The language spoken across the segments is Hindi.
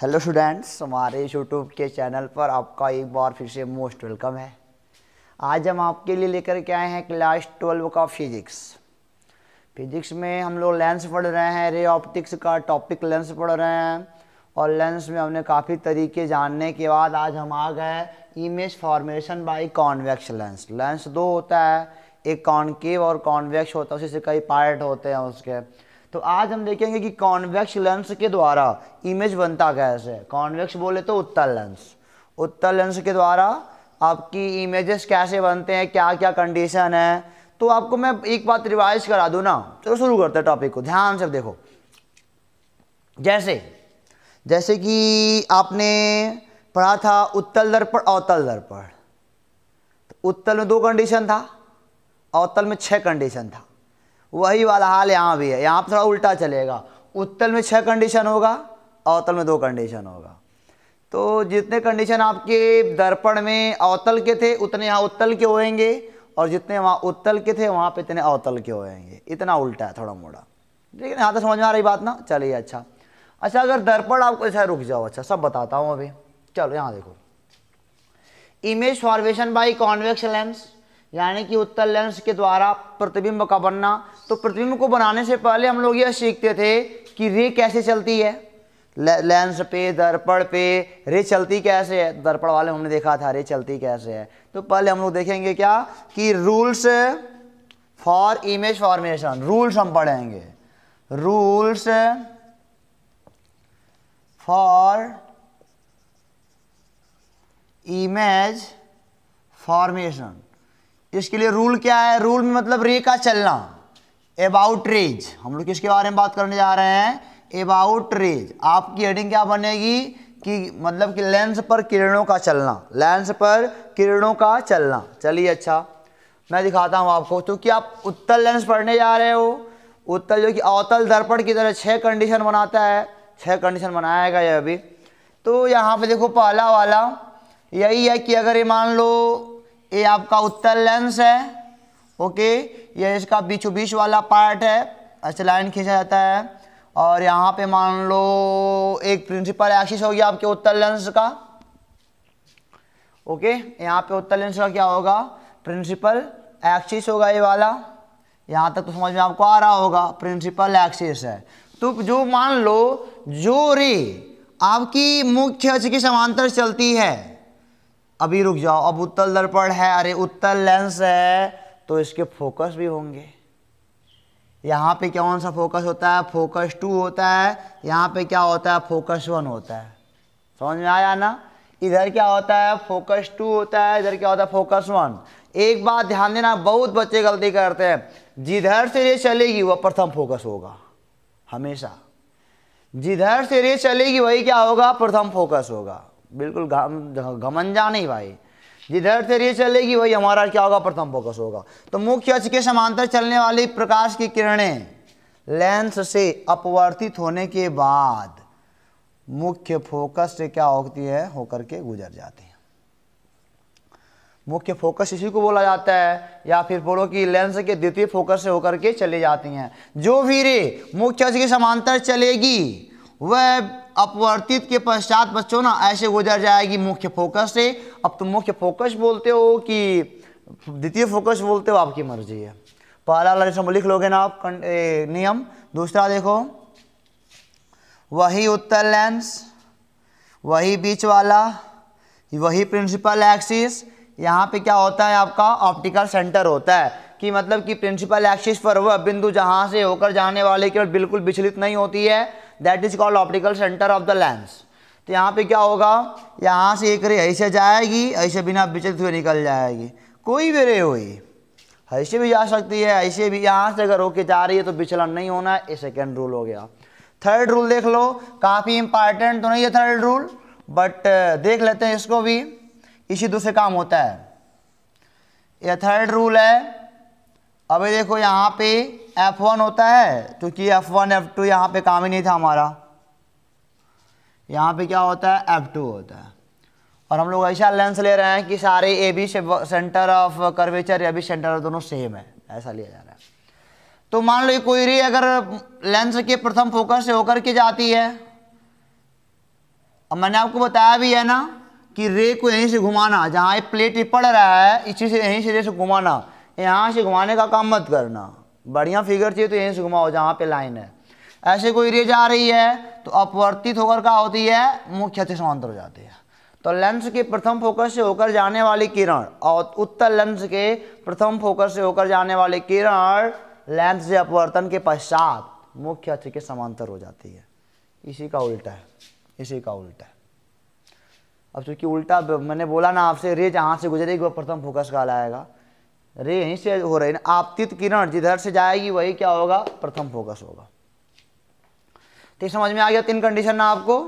हेलो स्टूडेंट्स हमारे यूट्यूब के चैनल पर आपका एक बार फिर से मोस्ट वेलकम है आज हम आपके लिए लेकर के आए हैं क्लास ट्वेल्व का फिजिक्स फिजिक्स में हम लोग लेंस पढ़ रहे हैं रे ऑप्टिक्स का टॉपिक लेंस पढ़ रहे हैं और लेंस में हमने काफ़ी तरीके जानने के बाद आज हम आ गए image formation by convex lens lens दो होता है एक कॉन्केव और कॉन्वेक्स होता है उसी से कई पार्ट होते हैं उसके तो आज हम देखेंगे कि कॉन्वेक्स लेंस के द्वारा इमेज बनता कैसे कॉन्वेक्स बोले तो उत्तर लेंस उत्तर लेंस के द्वारा आपकी इमेजेस कैसे बनते हैं क्या क्या कंडीशन है तो आपको मैं एक बात रिवाइज करा दू ना चलो शुरू करते हैं टॉपिक को ध्यान से देखो जैसे जैसे कि आपने पढ़ा था उत्तल दर्पण अवतल दर्पण तो उत्तल में दो कंडीशन था अवतल में छह कंडीशन था वही वाला हाल यहाँ भी है यहाँ पर थोड़ा उल्टा चलेगा उत्तल में छः कंडीशन होगा अवतल में दो कंडीशन होगा तो जितने कंडीशन आपके दर्पण में अवतल के थे उतने यहाँ उत्तल के होएंगे और जितने वहाँ उत्तल के थे वहाँ पे इतने अवतल के होएंगे इतना उल्टा है थोड़ा मोड़ा ठीक है यहाँ तो समझ में आ रही बात ना चलिए अच्छा अच्छा अगर दर्पण आपको ऐसा रुक जाओ अच्छा सब बताता हूँ अभी चलो यहाँ देखो image formation by convex lens यानी कि उत्तर लेंस के द्वारा प्रतिबिंब का बनना तो प्रतिबिंब को बनाने से पहले हम लोग यह सीखते थे कि रे कैसे चलती है लेंस पे दर्पण पे रे चलती कैसे है दर्पण वाले हमने देखा था रे चलती कैसे है तो पहले हम लोग देखेंगे क्या कि rules for image formation rules हम पढ़ेंगे रूल्स फॉर इमेज फॉर्मेशन इसके लिए रूल क्या है रूल में मतलब रे का चलना अबाउट रेज हम लोग किसके बारे में बात करने जा रहे हैं अबाउट रेज आपकी हेडिंग क्या बनेगी कि मतलब कि लेंस पर किरणों का चलना लेंस पर किरणों का चलना चलिए अच्छा मैं दिखाता हूँ आपको तो क्योंकि आप उत्तल लेंस पढ़ने जा रहे हो उत्तल जो कि अवतल दर्पण की तरह छः कंडीशन बनाता है छः कंडीशन बनाएगा ये अभी तो यहाँ पे देखो पहला वाला यही है कि अगर ये मान लो ये आपका उत्तर लेंस है ओके ये इसका बीचो बीच वाला पार्ट है ऐसे लाइन खींचा जाता है और यहाँ पे मान लो एक प्रिंसिपल एक्सिस हो गया आपके उत्तर लेंस का ओके यहाँ पे उत्तर लेंस का क्या होगा प्रिंसिपल एक्सिस होगा ये वाला यहाँ तक तो समझ में आपको आ रहा होगा प्रिंसिपल एक्सिस है तो जो मान लो जो रे आपकी मुख्य अक्ष के समांतर चलती है अभी रुक जाओ अब उत्तल दर्पण है अरे उत्तल लेंस है तो इसके फोकस भी होंगे यहाँ पे कौन सा फोकस होता है फोकस टू होता है यहाँ पे क्या होता है फोकस वन होता है समझ में आया ना इधर क्या होता है फोकस टू होता है इधर क्या होता है फोकस वन एक बात ध्यान देना बहुत बच्चे गलती करते हैं जिधर से ये चलेगी वह प्रथम फोकस होगा हमेशा जिधर से ये चलेगी वही क्या होगा प्रथम फोकस होगा बिल्कुल घमंजा नहीं भाई जिधर से रे चलेगी वही हमारा क्या होगा प्रथम फोकस होगा तो मुख्य अच के समांतर चलने वाली प्रकाश की किरणें लेंस से अपवर्तित होने के बाद मुख्य फोकस से क्या होती है होकर के गुजर जाती है मुख्य फोकस इसी को बोला जाता है या फिर बोलो कि लेंस के द्वितीय फोकस से होकर के चली जाती हैं जो भी रे मुख्य अच के समांतर चलेगी वह अपवर्तित के पश्चात बच्चों ना ऐसे गुजर जाएगी मुख्य फोकस से अब तुम मुख्य फोकस बोलते हो कि द्वितीय फोकस बोलते हो आपकी मर्जी है पहला वाला लिख लोगे ना आप नियम दूसरा देखो वही उत्तर लेंस वही बीच वाला वही प्रिंसिपल एक्सिस यहाँ पे क्या होता है आपका ऑप्टिकल सेंटर होता है कि मतलब कि प्रिंसिपल एक्सिस पर वह बिंदु जहाँ से होकर जाने वाले ओर बिल्कुल विचलित नहीं होती है that is called optical centre of the lens तो यहाँ पे क्या होगा यहाँ से एक रे ऐसे जाएगी ऐसे बिना विचलित हुए निकल जाएगी कोई भी रे हुई ऐसे भी जा सकती है ऐसे भी यहाँ से अगर होके जा रही है तो विचलन नहीं होना है ये सेकेंड रूल हो गया थर्ड रूल देख लो काफ़ी इंपॉर्टेंट तो नहीं है थर्ड रूल बट देख लेते हैं इसको भी इसी दूसरे काम होता है यह थर्ड रूल है अभी देखो यहाँ पे एफ वन होता है क्योंकि एफ वन एफ टू यहाँ पर काम ही नहीं था हमारा यहाँ पे क्या होता है एफ टू होता है और हम लोग ऐसा लेंस ले रहे हैं कि सारे ए बी से सेंटर ऑफ कर्वेचर या बी सेंटर ऑफ दोनों सेम है ऐसा लिया जा रहा है तो मान लो कोई रे अगर लेंस के प्रथम फोकस से होकर के जाती है और मैंने आपको बताया भी है ना कि रे को यहीं से घुमाना जहाँ ये प्लेट पड़ रहा है इसी से यहीं से रे से घुमाना यहाँ से घुमाने का काम मत करना बढ़िया फिगर चाहिए तो यहीं से घुमाओ जहाँ पे लाइन है ऐसे कोई रेज आ रही है तो अपवर्तित होकर क्या होती है मुख्य अति समांतर हो जाती है तो लेंस के प्रथम फोकस से होकर जाने वाली किरण और उत्तर लेंस के प्रथम फोकस से होकर जाने वाली किरण लेंस से अपवर्तन के पश्चात मुख्य अक्ष के समांतर हो जाती है इसी का उल्टा है इसी का उल्टा है अब चूंकि उल्टा मैंने बोला ना आपसे रेज जहाँ से गुजरेगी वह प्रथम फोकस का लाएगा रे यहीं से हो रही ना आपतित किरण जिधर से जाएगी वही क्या होगा प्रथम फोकस होगा तो समझ में आ गया तीन कंडीशन ना आपको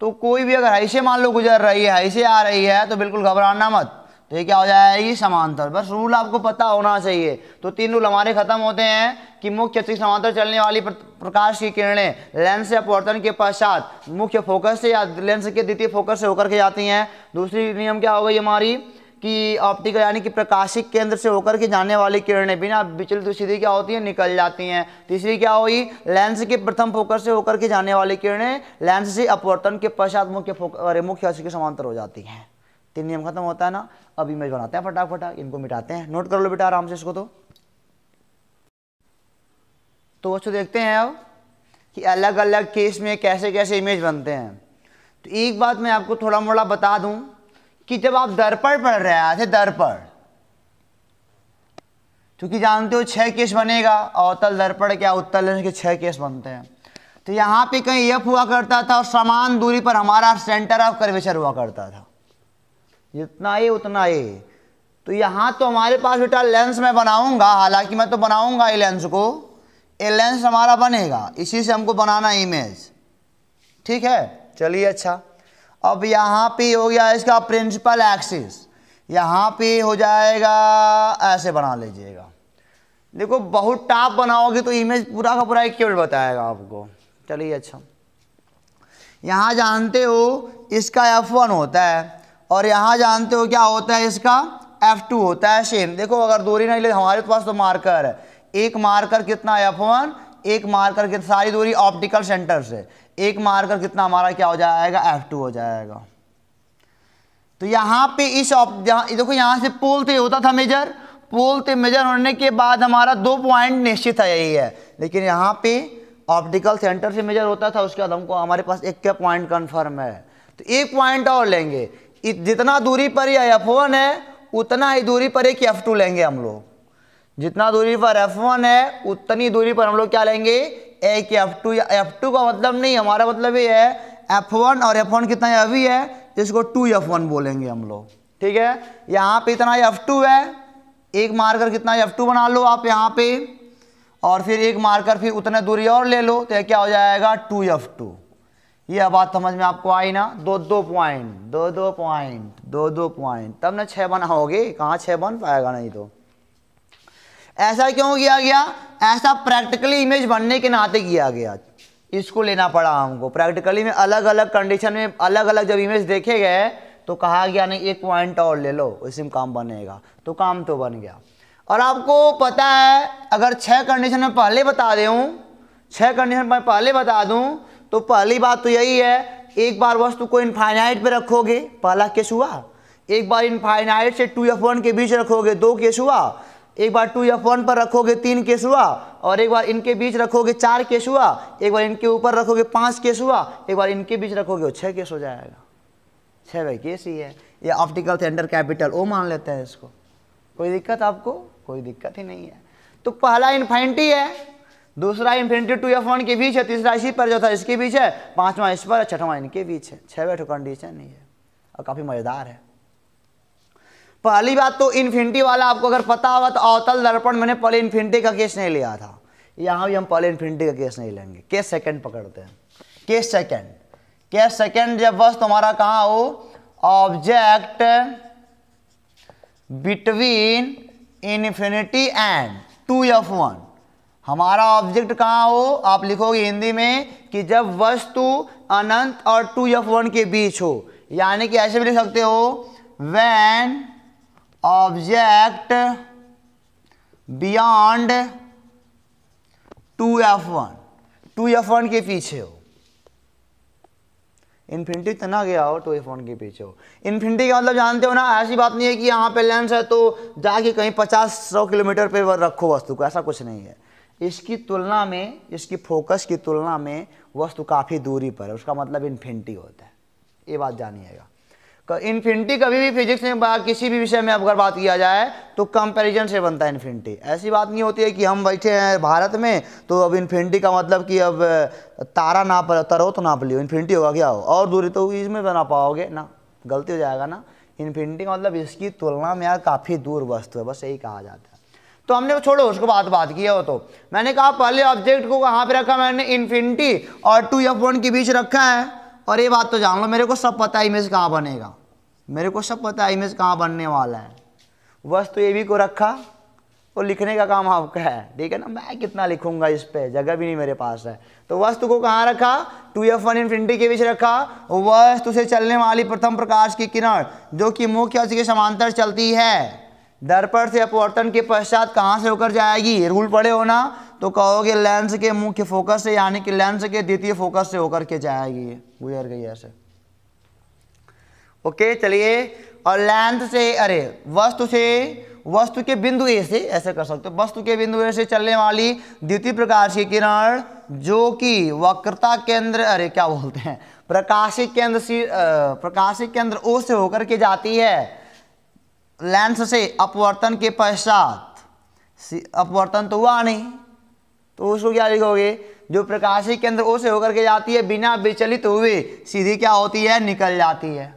तो कोई भी अगर ऐसे मान लो गुजर रही है ऐसे आ रही है तो बिल्कुल घबराना मत तो ये क्या हो जाएगी समांतर बस रूल आपको पता होना चाहिए तो तीन रूल हमारे खत्म होते हैं कि मुख्य समांतर चलने वाली प्रकाश की किरणें लेंस या अपवर्तन के पश्चात मुख्य फोकस से या लेंस के द्वितीय फोकस से होकर के जाती हैं दूसरी नियम क्या हो गई हमारी कि ऑप्टिकल यानी कि प्रकाशिक केंद्र से होकर के जाने वाली किरणें बिना विचलित तो सीधी क्या होती है निकल जाती हैं तीसरी क्या हुई लेंस के प्रथम फोकस से होकर के जाने वाली किरणें लेंस से अपवर्तन के पश्चात मुख्य अरे मुख्य अशी के समांतर हो जाती हैं तीन नियम खत्म होता है ना अब इमेज बनाते हैं फटाफट इनको मिटाते हैं नोट कर लो बेटा आराम से इसको तो तो वो देखते हैं अब कि अलग अलग केस में कैसे कैसे इमेज बनते हैं तो एक बात मैं आपको थोड़ा मोड़ा बता दूं कि जब आप दर्पण पढ़ रहे थे दर्पण क्योंकि जानते हो छह केस बनेगा अवतल दर्पण क्या उत्तल के छह केस बनते हैं तो यहां पे कहीं यफ हुआ करता था और समान दूरी पर हमारा सेंटर ऑफ कर्वेचर हुआ करता था जितना ए उतना ए तो यहां तो हमारे पास बेटा लेंस में बनाऊंगा हालांकि मैं तो बनाऊंगा ये लेंस को ये लेंस हमारा बनेगा इसी से हमको बनाना इमेज ठीक है चलिए अच्छा अब यहाँ पे हो गया इसका प्रिंसिपल एक्सिस यहाँ पे हो जाएगा ऐसे बना लीजिएगा देखो बहुत टाप बनाओगे तो इमेज पूरा का पूरा एक बताएगा आपको चलिए अच्छा यहाँ जानते हो इसका एफ वन होता है और यहाँ जानते हो क्या होता है इसका एफ टू होता है सेम देखो अगर दूरी नहीं ले हमारे पास तो मार्कर है एक मार्कर कितना एफ वन एक मार्कर के सारी दूरी ऑप्टिकल सेंटर से एक मार्कर कितना हमारा क्या हो जाएगा एफ टू हो जाएगा तो यहाँ पे इस देखो यहाँ से पोल तो होता था मेजर पोल तो मेजर होने के बाद हमारा दो पॉइंट निश्चित है यही है लेकिन यहाँ पे ऑप्टिकल सेंटर से मेजर होता था उसके बाद हमको हमारे पास एक क्या पॉइंट कन्फर्म है तो एक पॉइंट और लेंगे जितना दूरी पर ही एफ वन है उतना ही दूरी पर एक एफ टू लेंगे हम लोग जितना दूरी पर एफ वन है उतनी दूरी पर हम लोग क्या लेंगे एक एफ टू या एफ टू का मतलब नहीं हमारा मतलब ये है एफ वन और एफ वन कितना है अभी है जिसको टू एफ वन बोलेंगे हम लोग ठीक है यहाँ पे इतना एफ टू है एक मार्कर कितना एफ टू बना लो आप यहाँ पे और फिर एक मार्कर फिर उतने दूरी और ले लो तो यह क्या हो जाएगा टू एफ टू यह बात समझ में आपको आई ना दो दो पॉइंट दो दो पॉइंट दो दो पॉइंट तब ना छः बना होगी कहाँ छः बन पाएगा नहीं तो ऐसा क्यों किया गया ऐसा प्रैक्टिकली इमेज बनने के नाते किया गया इसको लेना पड़ा हमको प्रैक्टिकली में अलग अलग कंडीशन में अलग अलग जब इमेज देखे गए तो कहा गया नहीं एक पॉइंट और ले लो उसी में काम बनेगा तो काम तो बन गया और आपको पता है अगर छः कंडीशन में पहले बता दूँ छः कंडीशन में पहले बता दूँ तो पहली बात तो यही है एक बार वस्तु को इनफाइनाइट पे रखोगे पहला केस हुआ एक बार इनफाइनाइट से टू एफ वन के बीच रखोगे दो केस हुआ एक बार टू एफ वन पर रखोगे तीन केस हुआ और एक बार इनके बीच रखोगे चार केस हुआ एक बार इनके ऊपर रखोगे पाँच केस हुआ एक बार इनके बीच रखोगे छः केस हो जाएगा छः भाई केस ही है ये ऑप्टिकल सेंटर कैपिटल ओ मान लेते हैं इसको कोई दिक्कत आपको कोई दिक्कत ही नहीं है तो पहला इन्फेंटी है दूसरा इन्फिनिटी टू एफ वन के बीच है तीसरा इसी पर जो था इसके बीच है पांचवा इस पर छठवां इनके बीच है छः बैठो कंडीशन नहीं है और काफ़ी मज़ेदार है पहली बात तो इन्फिनिटी वाला आपको अगर पता होगा तो अवतल दर्पण मैंने पहले इन्फिनिटी का केस नहीं लिया था यहाँ भी हम पहले इन्फिनिटी का केस नहीं लेंगे केस सेकंड पकड़ते हैं केस सेकंड केस सेकंड जब बस तुम्हारा कहाँ हो object between infinity and two F one हमारा ऑब्जेक्ट कहाँ हो आप लिखोगे हिंदी में कि जब वस्तु अनंत और टू एफ वन के बीच हो यानी कि ऐसे भी लिख सकते हो when object beyond two F one two F one के पीछे हो इन्फिनिटी तना गया हो टू एफ वन के पीछे हो इन्फिनिटी का मतलब जानते हो ना ऐसी बात नहीं है कि यहाँ पे लेंस है तो जाके कहीं पचास सौ किलोमीटर पे रखो वस्तु को ऐसा कुछ नहीं है इसकी तुलना में इसकी फोकस की तुलना में वस्तु काफ़ी दूरी पर है उसका मतलब इन्फिनिटी होता है ये बात जानिएगा इन्फिनिटी कभी भी फिजिक्स में किसी भी विषय में अगर बात किया जाए तो कंपैरिजन से बनता है इन्फिनिटी ऐसी बात नहीं होती है कि हम बैठे हैं भारत में तो अब इन्फिनिटी का मतलब कि अब तारा नाप तरो तो नाप लियो इन्फिनिटी होगा क्या हो और दूरी तो इसमें बना पाओगे ना गलती हो जाएगा ना इन्फिनिटी का मतलब इसकी तुलना में यार काफ़ी दूर वस्तु है बस यही कहा जाता है तो हमने छोड़ो उसको बात बात किया हो तो मैंने कहा पहले ऑब्जेक्ट को कहाँ पे रखा मैंने इन्फिनिटी और टू एफ वन के बीच रखा है और ये बात तो जान लो मेरे को सब पता है इमेज कहाँ बनेगा मेरे को सब पता है इमेज कहाँ बनने वाला है बस तो ये भी को रखा और लिखने का काम आपका है ठीक है ना मैं कितना लिखूंगा इस पर जगह भी नहीं मेरे पास है तो वस्तु को कहाँ रखा टू एफ वन इन्फिनिटी के बीच रखा वस्तु से चलने वाली प्रथम प्रकाश की किरण जो कि मुख्य अक्ष के समांतर चलती है दर्पण से अपवर्तन के पश्चात कहाँ से होकर जाएगी रूल पड़े होना तो कहोगे लेंस के मुख्य फोकस से यानी कि लेंस के द्वितीय फोकस से होकर के जाएगी गुजर गई ऐसे ओके चलिए और लेंथ से अरे वस्तु से वस्तु के बिंदु ए से ऐसे कर सकते हो वस्तु के बिंदु ए से चलने वाली द्वितीय प्रकाश की किरण जो कि वक्रता केंद्र अरे क्या बोलते हैं प्रकाशिक केंद्र से प्रकाशिक केंद्र ओ से होकर के जाती है लेंस से अपवर्तन के पश्चात अपवर्तन तो हुआ नहीं तो उसको क्या लिखोगे जो प्रकाशिक केंद्र ओ से होकर के जाती है बिना विचलित हुए सीधी क्या होती है निकल जाती है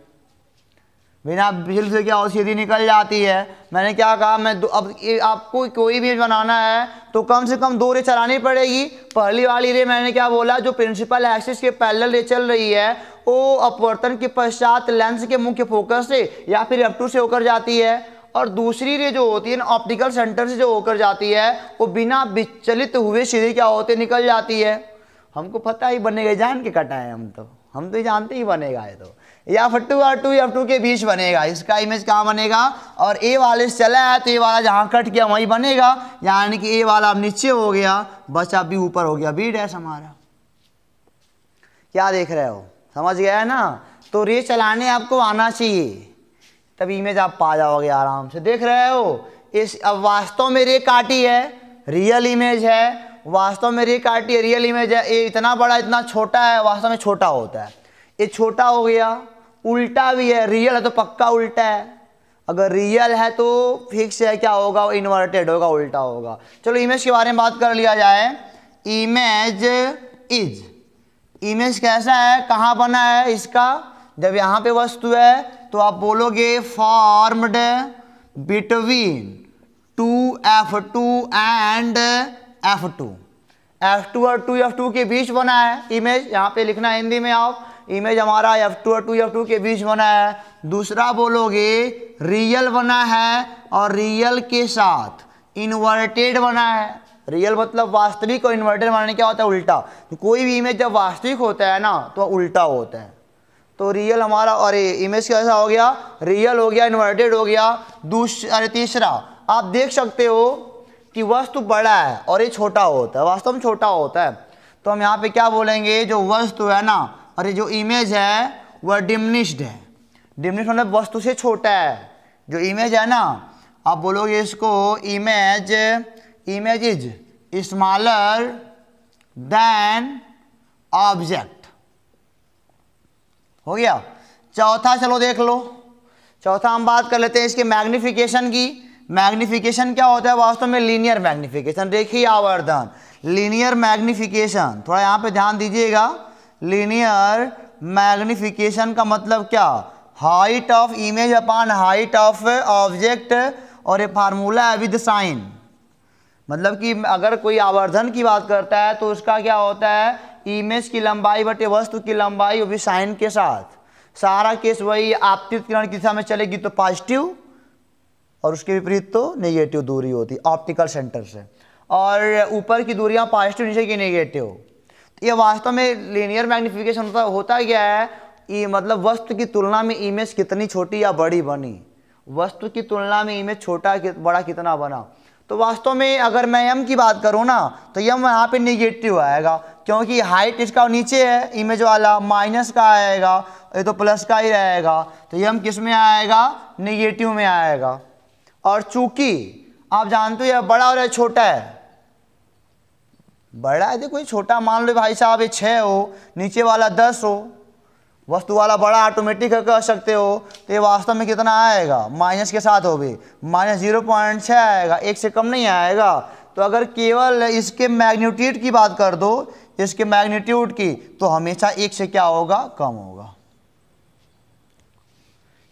बिना बिल से क्या औषधि निकल जाती है मैंने क्या कहा मैं अब आपको कोई भी बनाना है तो कम से कम दो रे चलानी पड़ेगी पहली वाली रे मैंने क्या बोला जो प्रिंसिपल एक्सिस के पैरेलल रे चल रही है वो अपवर्तन के पश्चात लेंस के मुख्य फोकस से या फिर अपटू से होकर जाती है और दूसरी रे जो होती है ना ऑप्टिकल सेंटर से जो होकर जाती है वो बिना विचलित हुए सीधे क्या होते निकल जाती है हमको पता ही बनेगा जान के कटाए हम तो हम तो जानते ही बनेगा ये तो या फिर टू और टू या टू के बीच बनेगा इसका इमेज कहाँ बनेगा और ए वाले से चला है तो ए वाला जहाँ कट गया वहीं बनेगा यानी कि ए वाला अब नीचे हो गया बचा भी ऊपर हो गया बी डैश हमारा क्या देख रहे हो समझ गया है ना तो रे चलाने आपको आना चाहिए तब इमेज आप पा जाओगे आराम से देख रहे हो इस अब वास्तव में रे काटी है रियल इमेज है वास्तव में रे काटी है रियल इमेज है ये इतना बड़ा इतना छोटा है वास्तव में छोटा होता है ये छोटा हो गया उल्टा भी है रियल है तो पक्का उल्टा है अगर रियल है तो फिक्स है क्या होगा इन्वर्टेड होगा उल्टा होगा चलो इमेज के बारे में बात कर लिया जाए इमेज इज इमेज कैसा है कहाँ बना है इसका जब यहाँ पे वस्तु है तो आप बोलोगे formed between two F two and F two F two और टू एफ टू के बीच बना है इमेज यहाँ पे लिखना हिंदी में आप इमेज हमारा एफ टू और टू एफ टू के बीच बना है दूसरा बोलोगे रियल बना है और रियल के साथ इन्वर्टेड बना है रियल मतलब वास्तविक और इन्वर्टेड बनाने क्या होता है उल्टा तो कोई भी इमेज जब वास्तविक होता है ना तो उल्टा होता है तो रियल हमारा अरे इमेज कैसा हो गया रियल हो गया इन्वर्टेड हो गया दूसरा अरे तीसरा आप देख सकते हो कि वस्तु बड़ा है और ये छोटा होता है वास्तव में छोटा होता है तो हम यहाँ पे क्या बोलेंगे जो वस्तु है ना और ये जो इमेज है वह डिमनिश्ड है डिमनिश्ड मतलब वस्तु से छोटा है जो इमेज है ना आप बोलोगे इसको image image is smaller than object हो गया चौथा चलो देख लो चौथा हम बात कर लेते हैं इसके मैग्निफिकेशन की मैग्निफिकेशन क्या होता है वास्तव में लीनियर मैग्निफिकेशन देखिए आवर्धन लीनियर मैग्निफिकेशन थोड़ा यहाँ पे ध्यान दीजिएगा लीनियर मैग्निफिकेशन का मतलब क्या height of image upon height of object और ये फार्मूला है विद साइन मतलब कि अगर कोई आवर्धन की बात करता है तो उसका क्या होता है इमेज की लंबाई बटे वस्तु की लंबाई वो भी साइन के साथ सारा केस वही आपतित किरण की दिशा में चलेगी तो पॉजिटिव और उसके विपरीत तो नेगेटिव दूरी होती ऑप्टिकल सेंटर से और ऊपर की दूरियां पॉजिटिव नीचे की नेगेटिव ये वास्तव में लीनियर मैग्निफिकेशन होता होता क्या है ये मतलब वस्तु की तुलना में इमेज कितनी छोटी या बड़ी बनी वस्तु की तुलना में इमेज छोटा कि, बड़ा कितना बना तो वास्तव में अगर मैं यम की बात करूँ ना तो यम यहाँ पे निगेटिव आएगा क्योंकि हाइट इसका नीचे है इमेज वाला माइनस का आएगा ये तो प्लस का ही रहेगा तो यम किस में आएगा निगेटिव में आएगा और चूंकि आप जानते हो यह बड़ा और यह छोटा है बड़ा यदि कोई छोटा मान लो भाई साहब ये छः हो नीचे वाला दस हो वस्तु वाला बड़ा ऑटोमेटिक कर सकते हो तो ये वास्तव में कितना आएगा माइनस के साथ हो भी माइनस जीरो पॉइंट छः आएगा एक से कम नहीं आएगा तो अगर केवल इसके मैग्नीट्यूड की बात कर दो इसके मैग्नीट्यूड की तो हमेशा एक से क्या होगा कम होगा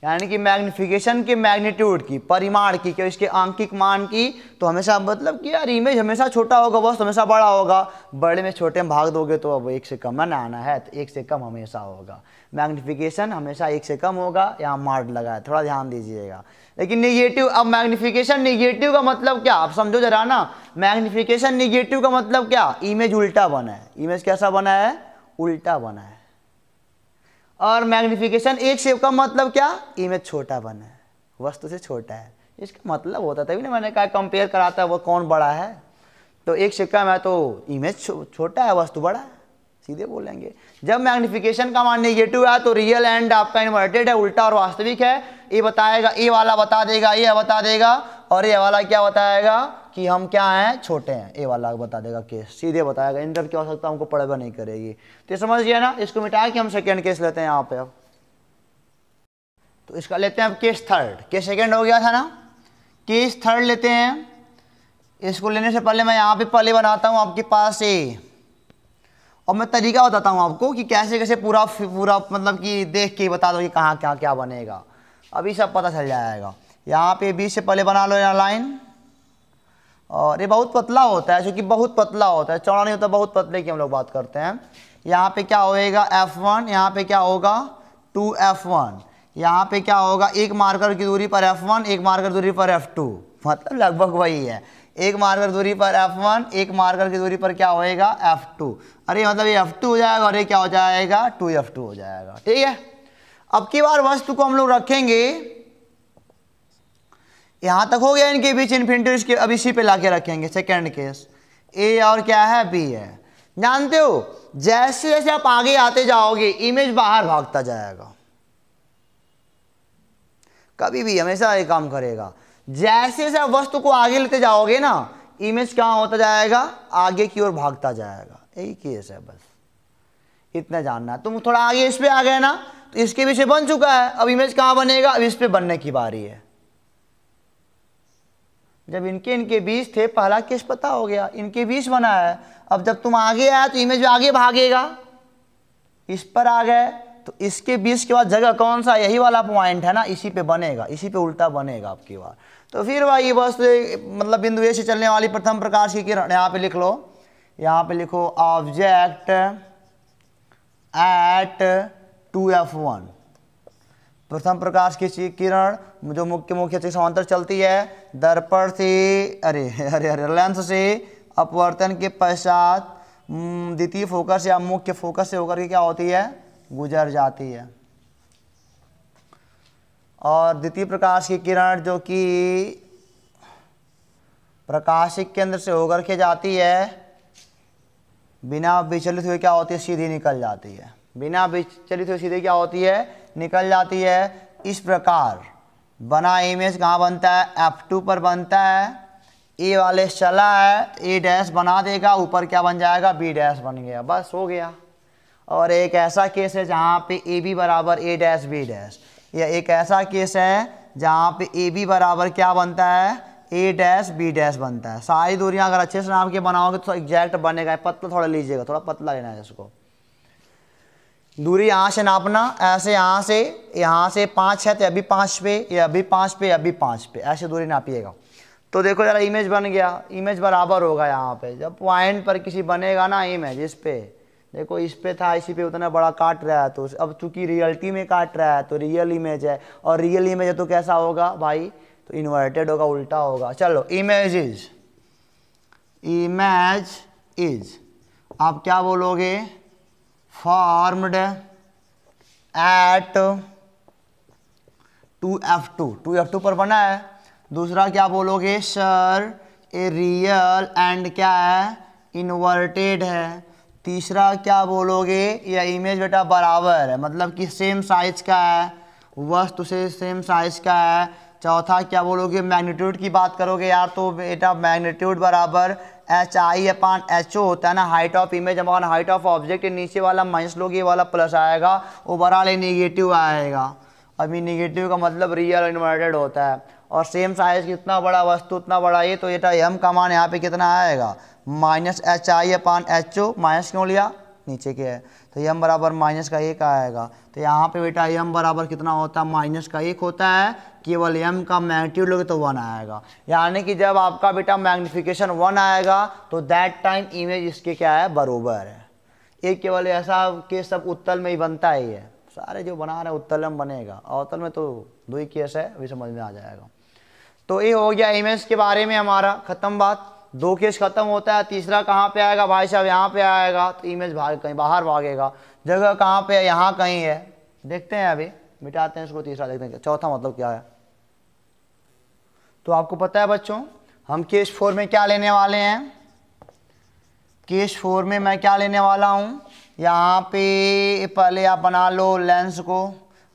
यानी कि मैग्निफिकेशन के मैग्नीट्यूड की परिमाण की क्या इसके आंकिक मान की तो हमेशा मतलब कि यार इमेज हमेशा छोटा होगा बस हमेशा बड़ा होगा बड़े में छोटे में भाग दोगे तो अब एक से कम ना आना है तो एक से कम हमेशा होगा मैग्निफिकेशन हमेशा एक से कम होगा या मार्ड लगा है थोड़ा ध्यान दीजिएगा लेकिन निगेटिव अब मैग्निफिकेशन निगेटिव का मतलब क्या आप समझो जरा ना मैग्निफिकेशन निगेटिव का मतलब क्या इमेज उल्टा बना है इमेज कैसा बना है उल्टा बना है और मैग्निफिकेशन एक शेप का मतलब क्या इमेज e छोटा बना है वस्तु से छोटा है इसका मतलब होता तभी ना मैंने कहा कंपेयर कराता है वो कौन बड़ा है तो एक शेप का मैं तो इमेज e छो, छोटा है वस्तु बड़ा है सीधे बोलेंगे जब मैग्निफिकेशन का मान निगेटिव है तो रियल एंड आपका इन्वर्टेड है उल्टा और वास्तविक है ये e बताएगा ये वाला बता देगा ये बता देगा और ये वाला क्या बताएगा कि हम क्या हैं छोटे हैं ये वाला बता देगा केस सीधे बताएगा इंटर की आवश्यकता हमको पड़ेगा नहीं करेगी तो समझिए ना इसको मिटा के हम सेकेंड केस लेते हैं यहाँ पे अब तो इसका लेते हैं अब केस थर्ड केस सेकेंड हो गया था ना केस थर्ड लेते हैं इसको लेने से पहले मैं यहाँ पे पहले बनाता हूँ आपके पास ए और मैं तरीका बताता हूँ आपको कि कैसे कैसे पूरा पूरा मतलब कि देख के बता दो कि कहाँ क्या क्या बनेगा अभी सब पता चल जाएगा यहाँ पे बी से पहले बना लो यहाँ लाइन और ये बहुत पतला होता है क्योंकि बहुत पतला होता है चौड़ा नहीं होता बहुत पतले की हम लोग बात करते हैं यहाँ पे क्या होएगा एफ वन यहाँ पे क्या होगा टू एफ वन यहाँ पे क्या होगा एक मार्कर की दूरी पर एफ वन एक मार्कर दूरी पर एफ टू मतलब लगभग वही है एक मार्कर दूरी पर एफ वन एक मार्कर की दूरी पर क्या होएगा एफ टू अरे मतलब ये F2 हो जाएगा और ये क्या हो जाएगा टू एफ टू हो जाएगा ठीक है अब की बार वस्तु को हम लोग रखेंगे यहाँ तक हो गया इनके बीच इन्फिनिटी इसके अब इसी पे लाके रखेंगे सेकेंड केस ए और क्या है बी है जानते हो जैसे जैसे आप आगे आते जाओगे इमेज बाहर भागता जाएगा कभी भी हमेशा ये काम करेगा जैसे जैसे आप वस्तु को आगे लेते जाओगे ना इमेज कहाँ होता जाएगा आगे की ओर भागता जाएगा यही केस है बस इतना जानना है तुम थोड़ा आगे इस पर आ गए ना तो इसके पीछे बन चुका है अब इमेज कहाँ बनेगा अब इस पर बनने की बारी है जब इनके इनके बीच थे पहला केस पता हो गया इनके बीच बना है अब जब तुम आगे आया तो इमेज आगे भागेगा इस पर आ गए तो इसके बीच के बाद जगह कौन सा यही वाला पॉइंट है ना इसी पे बनेगा इसी पे उल्टा बनेगा आपकी बार तो फिर भाई बस मतलब बिंदु ए से चलने वाली प्रथम प्रकाश की किरण यहाँ पे लिख लो यहाँ पे लिखो object at two F one प्रथम प्रकाश की किरण जो मुख्य मुख्य से समांतर चलती है दर्पण से अरे अरे अरे लेंस से अपवर्तन के पश्चात हम्म, द्वितीय फोकस या मुख्य फोकस से होकर के क्या होती है गुजर जाती है और द्वितीय प्रकाश की किरण जो कि प्रकाशिक केंद्र से होकर के जाती है बिना विचलित हुए क्या होती है सीधी निकल जाती है बिना विचलित हुए सीधे क्या होती है निकल जाती है इस प्रकार बना इमेज कहाँ बनता है एफ टू पर बनता है ए वाले चला है ए डैश बना देगा ऊपर क्या बन जाएगा बी डैश बन गया बस हो गया और एक ऐसा केस है जहाँ पे ए बी बराबर ए डैश बी डैश या एक ऐसा केस है जहाँ पे ए बी बराबर क्या बनता है ए डैश बी डैश बनता है सारी दूरियाँ अगर अच्छे से नाम के बनाओगे तो एग्जैक्ट बनेगा पतला थोड़ा लीजिएगा थोड़ा पतला लेना है इसको दूरी यहाँ से नापना ऐसे यहाँ से यहाँ से पाँच है तो अभी पाँच पे ये अभी पाँच पे अभी पाँच पे ऐसे दूरी नापिएगा तो देखो ज़रा इमेज बन गया इमेज बराबर होगा यहाँ पे जब पॉइंट पर किसी बनेगा ना इमेज इस पर देखो इस पे था इसी पे उतना बड़ा काट रहा है तो अब चूंकि रियलिटी में काट रहा है तो रियल इमेज है और रियल इमेज है तो कैसा होगा भाई तो इन्वर्टेड होगा उल्टा होगा चलो इमेज इज इमेज इज आप क्या बोलोगे formed at 2F2 2F2 पर बना है दूसरा क्या बोलोगे सर ए रियल एंड क्या है इन्वर्टेड है तीसरा क्या बोलोगे या इमेज बेटा बराबर है मतलब कि सेम साइज का है वस्तु से सेम साइज का है चौथा क्या बोलोगे मैग्नीट्यूड की बात करोगे यार तो बेटा मैग्नीट्यूड बराबर एच आई अपान एच ओ होता है ना height of image upon height of object नीचे वाला माइनस लोग ये वाला प्लस आएगा ओवरऑल ये निगेटिव आएगा अभी निगेटिव का मतलब रियल इन्वर्टेड होता है और सेम साइज कितना बड़ा वस्तु उतना बड़ा ये तो बेटा एम का मान यहाँ पे कितना आएगा minus H I upon H O minus क्यों लिया नीचे के है तो यम बराबर माइनस का एक आएगा तो यहाँ पे बेटा यम बराबर कितना होता है माइनस का एक होता है केवल m का मैग्नीट्यूड लोगे तो वन आएगा यानी कि जब आपका बेटा मैग्निफिकेशन वन आएगा तो दैट टाइम इमेज इसके क्या है बरोबर है ये केवल ऐसा केस सब उत्तल में ही बनता ही है सारे जो बना रहे हैं उत्तल में बनेगा अवतल में तो दो ही केस है अभी समझ में आ जाएगा तो ये हो गया इमेज के बारे में हमारा ख़त्म बात दो केस खत्म होता है तीसरा कहाँ पे आएगा भाई साहब यहाँ पे आएगा तो इमेज भाग कहीं बाहर भागेगा जगह कहाँ पे है यहाँ कहीं है देखते हैं अभी मिटाते हैं इसको तीसरा देखते हैं चौथा मतलब क्या है तो आपको पता है बच्चों हम केस फोर में क्या लेने वाले हैं केस फोर में मैं क्या लेने वाला हूँ यहाँ पे पहले आप बना लो लेंस को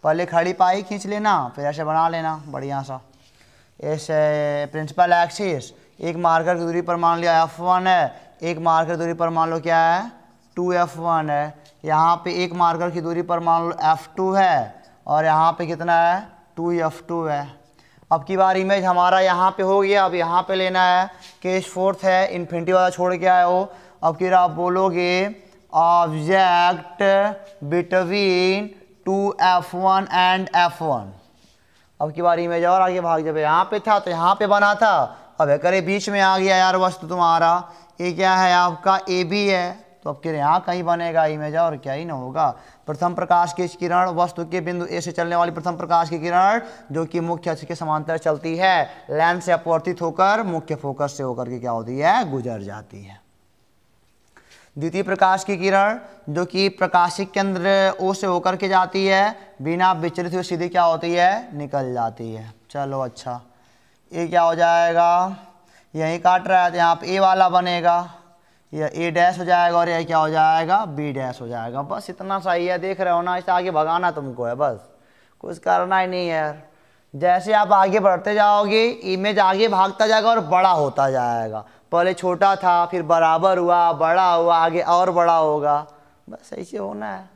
पहले खड़ी पाई खींच लेना फिर ऐसे बना लेना बढ़िया सा ऐसे प्रिंसिपल एक्सिस एक मार्कर की दूरी पर मान लिया एफ वन है एक मार्कर दूरी पर मान लो क्या है टू एफ वन है यहाँ पे एक मार्कर की दूरी पर मान लो एफ टू है और यहाँ पे कितना है टू एफ टू है अब की बार इमेज हमारा यहाँ पे हो गया अब यहाँ पे लेना है केस फोर्थ है इन्फिनिटी वाला छोड़ के आए हो अब की आप बोलोगे object between two F one and F one अब की बार इमेज और आगे भाग जब यहाँ पे था तो यहाँ पे बना था अब करे बीच में आ गया यार वस्तु तुम्हारा ये क्या है आपका ए बी है तो अब फिर यहाँ कहीं बनेगा इमेज और क्या ही ना होगा प्रथम प्रकाश की किरण वस्तु के बिंदु ए से चलने वाली प्रथम प्रकाश की किरण जो कि मुख्य अक्ष के समांतर चलती है लैंड से अपवर्तित होकर मुख्य फोकस से होकर के क्या होती है गुजर जाती है द्वितीय प्रकाश की किरण जो कि प्रकाशिक केंद्र ओ से होकर के जाती है बिना विचलित हुए सीधी क्या होती है निकल जाती है चलो अच्छा ये क्या हो जाएगा यही काट रहा है तो यहाँ पे ए वाला बनेगा यह ए डैश हो जाएगा और ये क्या हो जाएगा बी डैश हो जाएगा बस इतना सा ही है देख रहे हो ना इसे आगे भगाना तुमको है बस कुछ करना ही नहीं है यार जैसे आप आगे बढ़ते जाओगे इमेज आगे भागता जाएगा और बड़ा होता जाएगा पहले छोटा था फिर बराबर हुआ बड़ा हुआ आगे और बड़ा होगा बस ऐसे होना है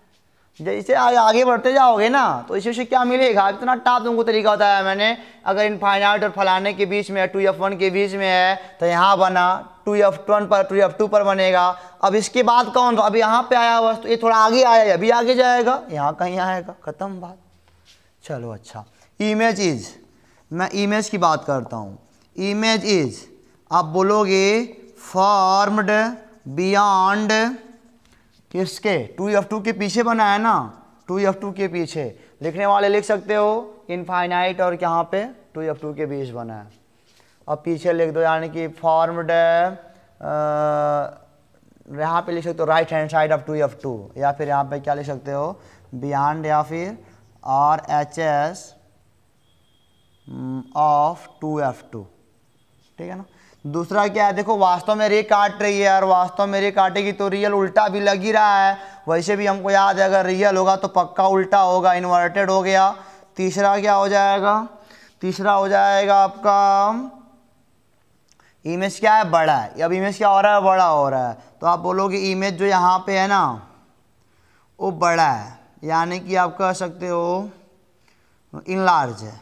जैसे आगे आगे बढ़ते जाओगे ना तो इसे से क्या मिलेगा इतना टाप तुमको तरीका बताया मैंने अगर इन फाइनाइट और फलाने के बीच में है टू एफ वन के बीच में है तो यहाँ बना टू एफ वन पर टू एफ टू पर बनेगा अब इसके बाद कौन अब यहाँ पे आया वस्तु तो ये थोड़ा आगे आया अभी आगे जाएगा यहाँ कहीं आएगा ख़त्म बात चलो अच्छा इमेज इज मैं इमेज की बात करता हूँ इमेज इज आप बोलोगे फॉर्म्ड बियॉन्ड किसके टू एफ टू के पीछे बना है ना टू एफ टू के पीछे लिखने वाले लिख सकते हो इनफाइनाइट और यहाँ पे टू एफ टू के बीच बना है और पीछे लिख दो यानी कि फॉर्मड यहाँ पे लिख सकते हो right hand side of two F two या फिर यहाँ पे क्या लिख सकते हो बियॉन्ड या फिर R H S of two F two ठीक है ना दूसरा क्या है देखो वास्तव में रे काट रही है और वास्तव में रे काटेगी तो रियल उल्टा भी लग ही रहा है वैसे भी हमको याद है अगर रियल होगा तो पक्का उल्टा होगा इन्वर्टेड हो गया तीसरा क्या हो जाएगा तीसरा हो जाएगा आपका इमेज क्या है बड़ा है अब इमेज क्या हो रहा है बड़ा हो रहा है तो आप बोलोगे इमेज जो यहाँ पे है ना वो बड़ा है यानी कि आप कह सकते हो इन लार्ज है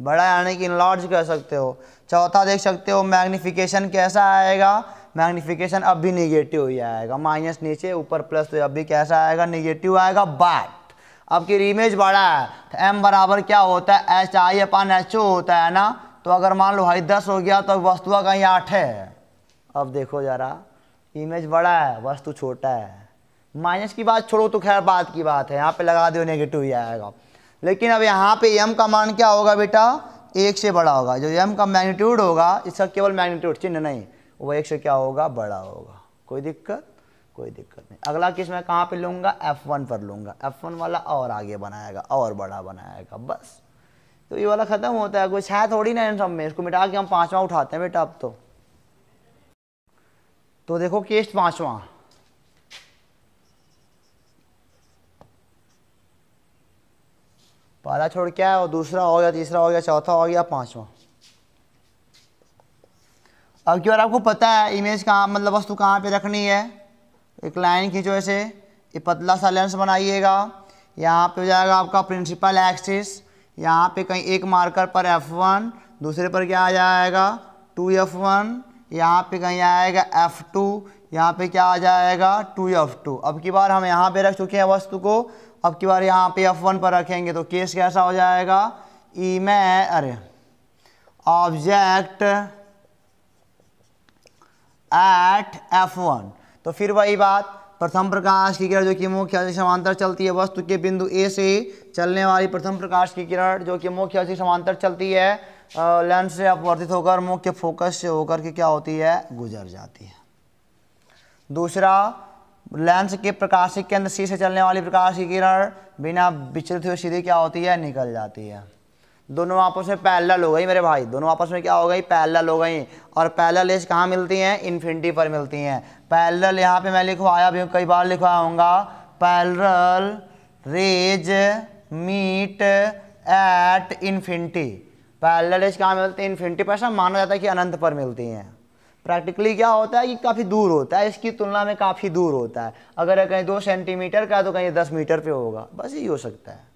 बड़ा यानी कि इनलार्ज कह सकते हो चौथा देख सकते हो मैग्निफिकेशन कैसा आएगा मैग्निफिकेशन अब भी निगेटिव ही आएगा माइनस नीचे ऊपर प्लस तो अब भी कैसा आएगा निगेटिव आएगा बाय आपकी इमेज बड़ा है तो एम बराबर क्या होता है एच आई अपान एच ओ होता है ना तो अगर मान लो भाई दस हो गया तो का कहीं आठ है अब देखो ज़रा इमेज बड़ा है वस्तु छोटा है माइनस की बात छोड़ो तो खैर बात की बात है यहाँ पे लगा दो नेगेटिव ही आएगा लेकिन अब यहाँ पे यम का मान क्या होगा बेटा एक से बड़ा होगा जो एम का मैग्नीट्यूड होगा इसका केवल मैग्नीट्यूड चिन्ह नहीं वो एक से क्या होगा बड़ा होगा कोई दिक्कत कोई दिक्कत नहीं अगला किस मैं कहाँ पर लूँगा एफ पर लूँगा एफ वाला और आगे बनाएगा और बड़ा बनाएगा बस तो ये वाला ख़त्म होता है कुछ है थोड़ी ना इन सब में इसको मिटा के हम पांचवा उठाते हैं बेटा अब तो तो देखो केस पांचवा पहला छोड़ क्या है और दूसरा हो गया तीसरा हो गया चौथा हो गया पांचवा अब की बार आपको पता है इमेज कहाँ मतलब वस्तु कहाँ पे रखनी है एक लाइन खींचो ऐसे ये पतला सा लेंस बनाइएगा यहाँ पे हो जाएगा आपका प्रिंसिपल एक्सिस यहाँ पे कहीं एक मार्कर पर F1 दूसरे पर क्या आ जाएगा 2F1 यहाँ पे कहीं आएगा F2 यहाँ पे क्या आ जाएगा 2F2 अब की बार हम यहाँ पे रख चुके हैं वस्तु को अब की बार यहाँ पे F1 पर रखेंगे तो केस कैसा हो जाएगा ई e में अरे ऑब्जेक्ट एट F1 तो फिर वही बात प्रथम प्रकाश की किरण जो कि मुख्य अक्ष समांतर चलती है वस्तु के बिंदु ए से चलने वाली प्रथम प्रकाश की किरण जो कि मुख्य अक्ष समांतर चलती है लेंस से अपवर्तित होकर मुख्य फोकस से होकर के क्या होती है गुजर जाती है दूसरा लेंस के प्रकाशिक केंद्र सी से चलने वाली प्रकाश की किरण बिना विचलित हुए सीधे क्या होती है निकल जाती है दोनों आपस में पैरेलल हो गई मेरे भाई दोनों आपस में क्या हो गई पैरेलल हो गई और पैरेलल एज कहाँ मिलती हैं इन्फिनिटी पर मिलती हैं पैरेलल यहाँ पे मैं लिखवाया भी कई बार लिखवाया होगा parallel rays meet at infinity parallel एज कहाँ मिलती है इन्फिनिटी पर ऐसा माना जाता है कि अनंत पर मिलती हैं प्रैक्टिकली क्या होता है कि काफ़ी दूर होता है इसकी तुलना में काफ़ी दूर होता है अगर कहीं दो सेंटीमीटर का है तो कहीं दस मीटर पर होगा बस यही हो सकता है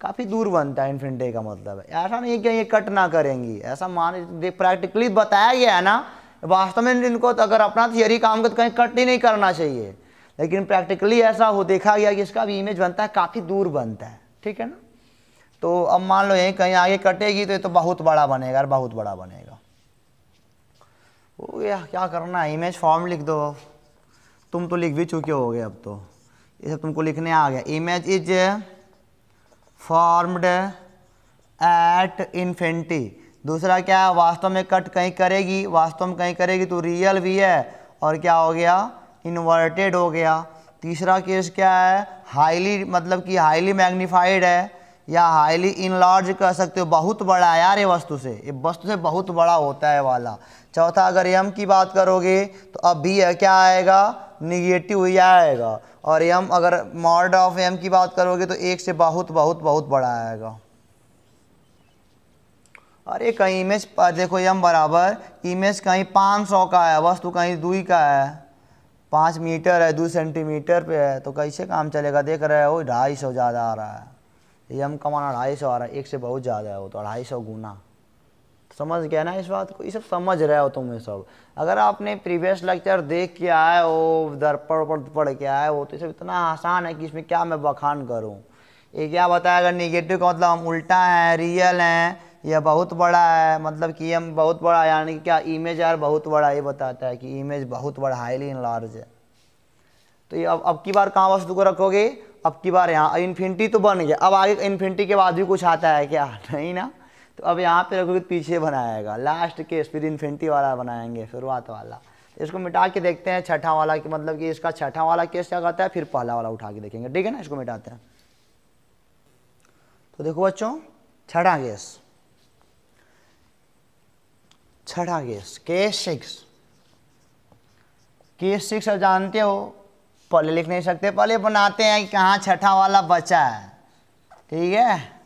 काफ़ी दूर बनता है इन्फिनिटे का मतलब है ऐसा नहीं है कि ये कट ना करेंगी ऐसा मान प्रैक्टिकली बताया गया है ना वास्तव में इनको तो अगर अपना थियरी काम कर तो कहीं कट ही नहीं करना चाहिए लेकिन प्रैक्टिकली ऐसा हो देखा गया कि इसका भी इमेज बनता है काफ़ी दूर बनता है ठीक है ना तो अब मान लो ये कहीं आगे कटेगी तो ये तो बहुत बड़ा बनेगा और बहुत बड़ा बनेगा हो गया क्या करना है इमेज फॉर्म लिख दो तुम तो लिख भी चुके हो गए अब तो ये सब तुमको लिखने आ गया image is formed at infinity दूसरा क्या है वास्तव में कट कहीं करेगी वास्तव में कहीं करेगी तो रियल भी है और क्या हो गया इन्वर्टेड हो गया तीसरा केस क्या है हाईली मतलब कि हाईली मैग्नीफाइड है या हाईली इनलार्ज कह सकते हो बहुत बड़ा है यार ये वस्तु से ये वस्तु से बहुत बड़ा होता है वाला चौथा अगर यम की बात करोगे तो अब भी क्या आएगा निगेटिव ही आएगा और यम अगर मॉड ऑफ यम की बात करोगे तो एक से बहुत बहुत बहुत बड़ा आएगा और ये कहीं इमेज देखो यम बराबर इमेज कहीं पाँच सौ का है वस्तु कहीं दुई का है पाँच मीटर है दो सेंटीमीटर पे है तो कैसे काम चलेगा देख रहे हो ढाई सौ ज़्यादा आ रहा है यम कमाना ढाई सौ आ रहा है एक से बहुत ज़्यादा है वो तो ढाई सौ गुना समझ गया ना इस बात को ये सब समझ रहे हो तुम ये सब अगर आपने प्रीवियस लेक्चर देख के आए हो दर्पण पढ़ पढ़ के आए हो तो ये सब इतना आसान है कि इसमें क्या मैं बखान करूँ ये क्या बताया अगर निगेटिव का मतलब हम उल्टा है रियल हैं यह बहुत बड़ा है मतलब कि हम बहुत बड़ा यानी कि क्या इमेज यार बहुत बड़ा ये बताता है कि इमेज बहुत बड़ा हाईली लार्ज है तो ये अब अब की बार कहाँ वस्तु को रखोगे अब की बार यहाँ इन्फिनिटी तो बन गया अब आगे इन्फिनिटी के बाद भी कुछ आता है क्या नहीं ना तो अब यहाँ पे रखोगे पीछे बनाएगा लास्ट केस फिर इन्फेंटी वाला बनाएंगे शुरुआत वाला इसको मिटा के देखते हैं छठा वाला कि मतलब कि इसका छठा वाला केस क्या करता है फिर पहला वाला उठा के देखेंगे ठीक है ना इसको मिटाते हैं तो देखो बच्चों छठा केस छठा case case six case six अब जानते हो पहले लिख नहीं सकते पहले बनाते हैं कि कहाँ छठा वाला बचा है ठीक है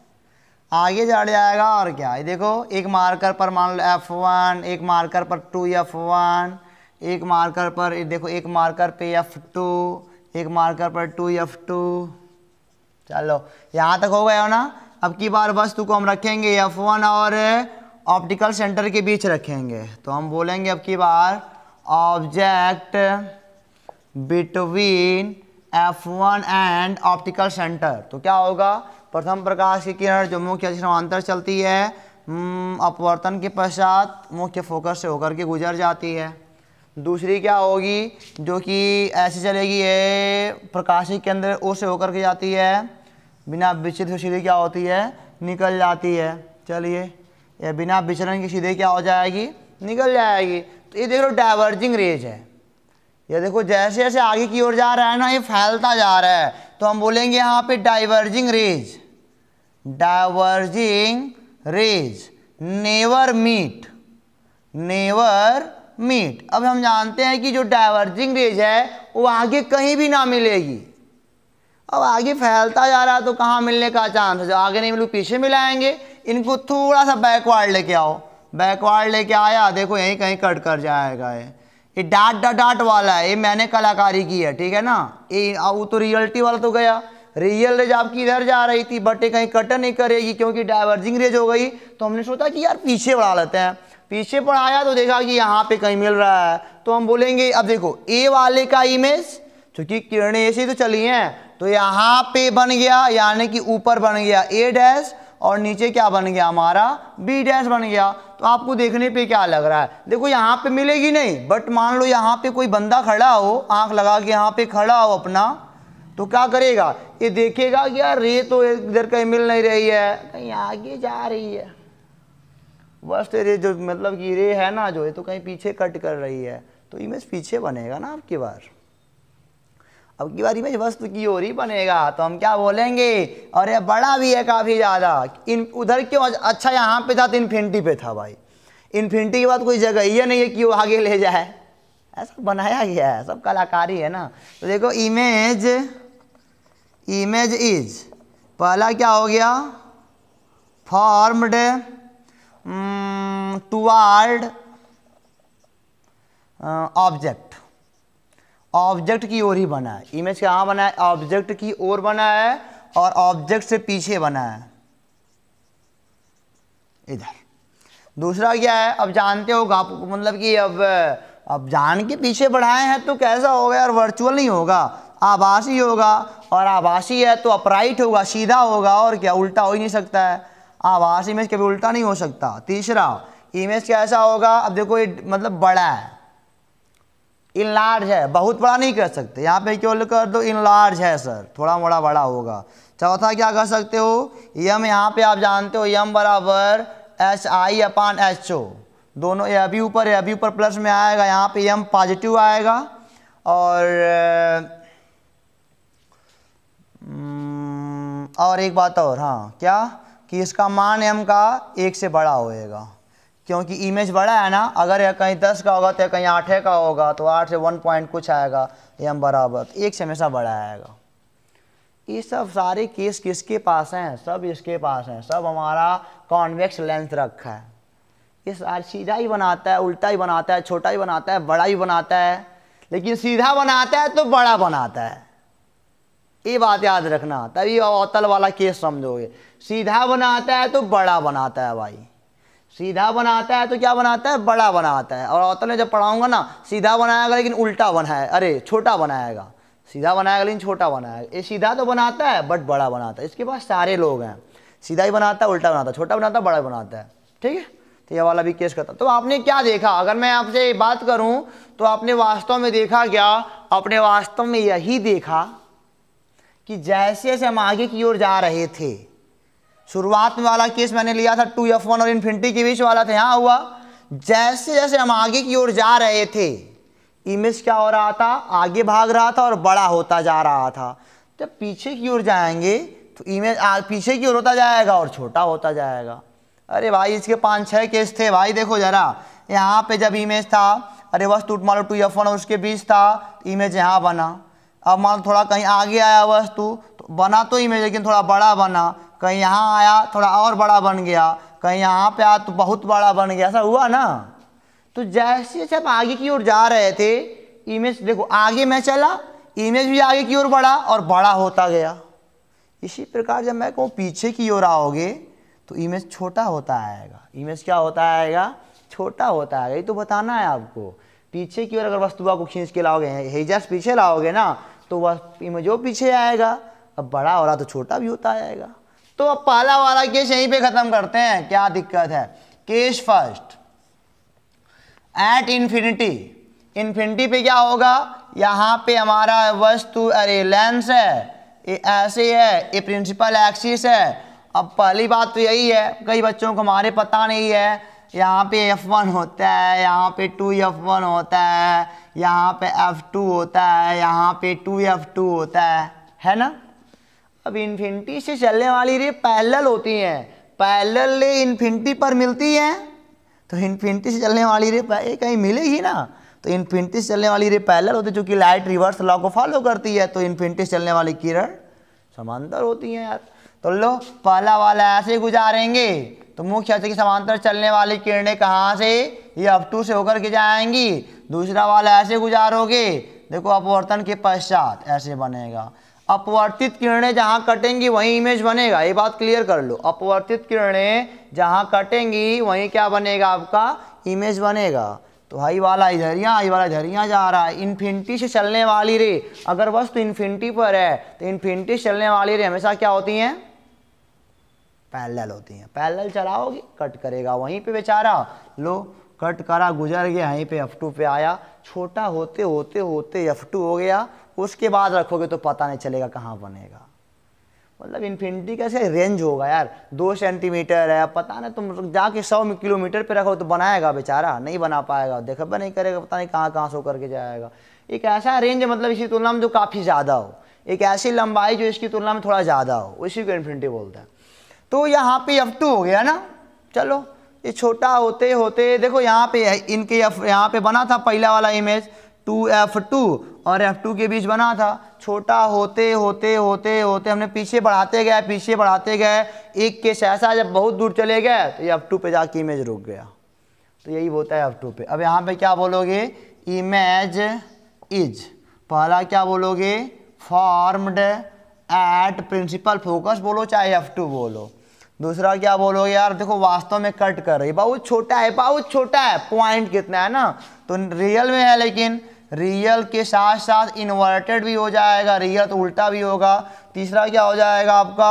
आगे जा जाएगा और क्या ये देखो एक मार्कर पर मान लो एफ वन एक मार्कर पर टू एफ वन एक मार्कर पर देखो एक मार्कर पे एफ टू एक मार्कर पर टू एफ टू चलो यहाँ तक हो गया हो ना अब की बार वस्तु को हम रखेंगे एफ वन और ऑप्टिकल सेंटर के बीच रखेंगे तो हम बोलेंगे अब की बार object between F one and optical centre तो क्या होगा प्रथम प्रकाश की किरण जो मुख्य समांतर चलती है हम्म, अपवर्तन के पश्चात मुख्य फोकस से होकर के गुजर जाती है दूसरी क्या होगी जो कि ऐसे चलेगी ये प्रकाशी केंद्र ओर से होकर के जाती है बिना विचलित सीधे क्या होती है निकल जाती है चलिए ये बिना विचरण के सीधे क्या हो जाएगी निकल जाएगी तो ये देख लो डाइवर्जिंग रेज है ये देखो जैसे जैसे आगे की ओर जा रहा है ना ये फैलता जा रहा है तो हम बोलेंगे यहाँ पे diverging rays diverging rays never meet never meet अब हम जानते हैं कि जो डाइवर्जिंग रेज है वो आगे कहीं भी ना मिलेगी अब आगे फैलता जा रहा है तो कहाँ मिलने का चांस है जो आगे नहीं मिलू पीछे मिलाएंगे इनको थोड़ा सा बैकवर्ड लेके आओ बैकवर्ड लेके आया देखो यहीं कहीं कट कर जाएगा ये ये डाट डाट डाट वाला है ये मैंने कलाकारी की है ठीक है ना ये वो तो रियलिटी वाला तो गया रियल रेज आपकी इधर जा रही थी बटे कहीं कटर नहीं करेगी क्योंकि डाइवर्जिंग रेज हो गई तो हमने सोचा कि यार पीछे बढ़ा लेते हैं पीछे पढ़ाया तो देखा कि यहाँ पे कहीं मिल रहा है तो हम बोलेंगे अब देखो ए वाले का इमेज चूँकि किरणें ऐसे तो चली हैं तो यहाँ पे बन गया यानी कि ऊपर बन गया ए डैश और नीचे क्या बन गया हमारा बी डैश बन गया तो आपको देखने पे क्या लग रहा है देखो यहाँ पे मिलेगी नहीं बट मान लो यहाँ पे कोई बंदा खड़ा हो आंख लगा के यहाँ पे खड़ा हो अपना तो क्या करेगा ये देखेगा कि यार रे तो इधर कहीं मिल नहीं रही है कहीं आगे जा रही है वर्स्ट रे जो मतलब कि रे है ना जो ये तो कहीं पीछे कट कर रही है तो इमेज पीछे बनेगा ना आपकी बार अब की बार इमेज वस्तु की ओर ही बनेगा तो हम क्या बोलेंगे और ये बड़ा भी है काफ़ी ज़्यादा इन उधर क्यों अच्छा यहाँ पे था तो इन्फिनिटी पे था भाई इन्फिनिटी के बाद कोई जगह ही नहीं है कि वो आगे ले जाए ऐसा बनाया गया है सब कलाकारी है ना तो देखो इमेज इमेज इज पहला क्या हो गया फॉर्मड टुवर्ड ऑब्जेक्ट ऑब्जेक्ट की ओर ही बना है इमेज कहाँ बना है ऑब्जेक्ट की ओर बना है और ऑब्जेक्ट से पीछे बना है इधर दूसरा क्या है अब जानते हो आप मतलब कि अब अब जान के पीछे बढ़ाए हैं तो कैसा होगा यार वर्चुअल नहीं होगा आभासी होगा और आभासी है तो अपराइट होगा सीधा होगा और क्या उल्टा हो ही नहीं सकता है आभास इमेज कभी उल्टा नहीं हो सकता तीसरा इमेज कैसा होगा अब देखो ये मतलब बड़ा है इन लार्ज है बहुत बड़ा नहीं कर सकते यहाँ पे क्यों कर दो इन लार्ज है सर थोड़ा मोड़ा बड़ा होगा चौथा क्या कर सकते हो यम यहाँ पे आप जानते हो यम बराबर एच आई अपान एच ओ दोनों ये अभी ऊपर है अभी ऊपर प्लस में आएगा यहाँ पे यम पॉजिटिव आएगा और हम्म, और एक बात और हाँ क्या कि इसका मान एम का एक से बड़ा होएगा क्योंकि इमेज बड़ा है ना अगर यह कहीं दस का होगा तो कहीं आठ का होगा तो आठ से वन पॉइंट कुछ आएगा एम बराबर तो एक से हमेशा बड़ा आएगा ये सब सारे केस किसके पास हैं सब इसके पास हैं सब हमारा कॉन्वेक्स लेंस रखा है ये सारा सीधा ही बनाता है उल्टा ही बनाता है छोटा ही बनाता है बड़ा ही बनाता है लेकिन सीधा बनाता है तो बड़ा बनाता है ये बात याद रखना तभी अवतल वाला केस समझोगे सीधा बनाता है तो बड़ा बनाता है भाई सीधा बनाता है तो क्या बनाता है बड़ा बनाता है और अवतल में जब पढ़ाऊंगा ना सीधा बनाएगा लेकिन उल्टा बनाए अरे छोटा बनाएगा सीधा बनाएगा लेकिन छोटा बनाएगा ये सीधा तो बनाता है बट बड़ा बनाता है इसके पास सारे लोग हैं सीधा ही बनाता है उल्टा बनाता है छोटा बनाता है बड़ा बनाता है ठीक है तो यह वाला भी केस करता तो आपने क्या देखा अगर मैं आपसे बात करूं तो आपने वास्तव में देखा क्या आपने वास्तव में यही देखा कि जैसे जैसे हम आगे की ओर जा रहे थे शुरुआत में वाला केस मैंने लिया था टू एफ वन और इन्फिनिटी के बीच वाला था यहाँ हुआ जैसे जैसे हम आगे की ओर जा रहे थे इमेज क्या हो रहा था आगे भाग रहा था और बड़ा होता जा रहा था जब पीछे की ओर जाएंगे तो इमेज पीछे की ओर होता जाएगा और छोटा होता जाएगा अरे भाई इसके पाँच छः केस थे भाई देखो ज़रा यहाँ पे जब इमेज था अरे वस्तु मारो टू एफ वन और उसके बीच था इमेज यहाँ बना अब मान थोड़ा कहीं आगे आया वस्तु तो बना तो इमेज लेकिन थोड़ा बड़ा बना कहीं यहाँ आया थोड़ा और बड़ा बन गया कहीं यहाँ पे आया तो बहुत बड़ा बन गया ऐसा हुआ ना तो जैसे जैसे हम आगे की ओर जा रहे थे इमेज देखो आगे मैं चला इमेज भी आगे की ओर बढ़ा और बड़ा होता गया इसी प्रकार जब मैं कहूँ पीछे की ओर आओगे तो इमेज छोटा होता आएगा इमेज क्या होता आएगा छोटा होता आएगा ये तो बताना है आपको पीछे की ओर अगर वस्तुआ को खींच के लाओगे हेजर्स पीछे लाओगे ना तो वह इमेज वो पीछे आएगा अब बड़ा हो रहा तो छोटा भी होता जाएगा तो अब पहला वाला केस यहीं पे खत्म करते हैं क्या दिक्कत है case first at infinity infinity पे क्या होगा यहाँ पे हमारा वस्तु अरे लेंस है ये ऐसे है ये प्रिंसिपल एक्सिस है अब पहली बात तो यही है कई बच्चों को हमारे पता नहीं है यहाँ पे F1 होता है यहाँ पे 2F1 होता है यहाँ पे F2 होता है यहाँ पे 2F2 होता है है ना अब इन्फिनिटी से चलने वाली रे पैरेलल होती हैं पैरेलल रे इन्फिनिटी पर मिलती हैं तो इन्फिनिटी से चलने वाली रे कहीं मिलेगी ना तो इन्फिनिटी से चलने वाली रे पैरेलल होती है जो कि लाइट रिवर्स लॉ को फॉलो करती है तो इन्फिनिटी से चलने वाली किरण समांतर होती हैं यार तो लो पहला वाला ऐसे गुजारेंगे तो मुख्य अक्ष के समांतर चलने वाली किरणें कहाँ से ये अपटू से होकर के जाएंगी दूसरा वाला ऐसे गुजारोगे देखो अपवर्तन के पश्चात ऐसे बनेगा अपवर्तित किरणें जहाँ कटेंगी वहीं इमेज बनेगा ये बात क्लियर कर लो अपवर्तित किरणें जहाँ कटेंगी वहीं क्या बनेगा आपका इमेज बनेगा तो हाई वाला इधर यहाँ हाई वाला इधर यहाँ जा रहा है इन्फिनिटी से चलने वाली रे अगर वस्तु तो इन्फिनिटी पर है तो इन्फिनिटी से चलने वाली रे हमेशा क्या होती हैं पैरेलल होती हैं पैरेलल चलाओगे कट करेगा वहीं पे बेचारा लो कट करा गुजर गया यहीं पे एफ टू पे आया छोटा होते होते होते एफ टू हो गया उसके बाद रखोगे तो पता नहीं चलेगा कहाँ बनेगा मतलब इन्फिनिटी कैसे रेंज होगा यार दो सेंटीमीटर है पता नहीं तुम जाके सौ किलोमीटर पे रखो तो बनाएगा बेचारा नहीं बना पाएगा बना नहीं करेगा पता नहीं कहाँ कहाँ होकर के जाएगा एक ऐसा रेंज मतलब इसकी तुलना में जो काफ़ी ज़्यादा हो एक ऐसी लंबाई जो इसकी तुलना में थोड़ा ज़्यादा हो उसी को इन्फिनिटी बोलते हैं तो यहाँ पे एफ टू हो गया ना चलो ये छोटा होते होते देखो यहाँ पे इनके एफ यहाँ पे बना था पहला वाला इमेज टू एफ टू और एफ टू के बीच बना था छोटा होते होते होते होते हमने पीछे बढ़ाते गए पीछे बढ़ाते गए एक केस ऐसा जब बहुत दूर चले गए तो ये एफ टू पर जाके इमेज रुक गया तो यही होता है एफ टू पे अब यहाँ पे क्या बोलोगे इमेज इज पहला क्या बोलोगे फॉर्म्ड एट प्रिंसिपल फोकस बोलो चाहे एफ टू बोलो दूसरा क्या बोलोगे यार देखो वास्तव में कट कर रही बहुत छोटा है बहुत छोटा है पॉइंट कितना है ना तो रियल में है लेकिन रियल के साथ साथ इन्वर्टेड भी हो जाएगा रियल तो उल्टा भी होगा तीसरा क्या हो जाएगा आपका